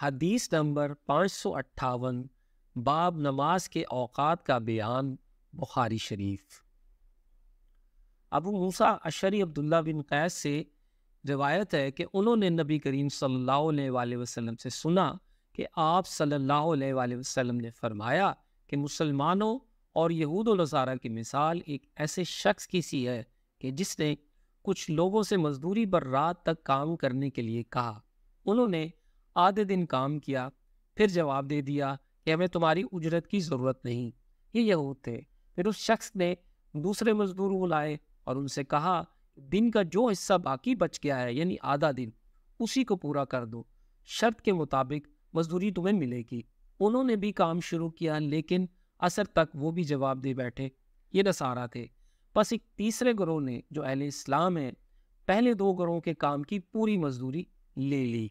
हदीस नंबर पाँच सौ अट्ठावन बाब नमाज के औकात का बयान बुखारी शरीफ अबू मूसा अशरी अब्दुल्ला बिन कैस से रिवायत है कि उन्होंने नबी करीम सल्लल्लाहु अलैहि वसल्लम से सुना कि आप सल्लल्लाहु अलैहि वसल्लम ने फरमाया कि मुसलमानों और यहूद नसारा की मिसाल एक ऐसे शख्स की सी है कि जिसने कुछ लोगों से मजदूरी पर रात तक काम करने के लिए कहा उन्होंने आधे दिन काम किया फिर जवाब दे दिया कि हमें तुम्हारी उजरत की ज़रूरत नहीं ये यहूद थे फिर उस शख्स ने दूसरे मज़दूर बुलाए और उनसे कहा दिन का जो हिस्सा बाकी बच गया है यानी आधा दिन उसी को पूरा कर दो शर्त के मुताबिक मजदूरी तुम्हें मिलेगी उन्होंने भी काम शुरू किया लेकिन असर तक वो भी जवाब दे बैठे ये नसारा थे बस एक तीसरे ग्रोह ने जो अहल इस्लाम है पहले दो ग्रोहों के काम की पूरी मजदूरी ले ली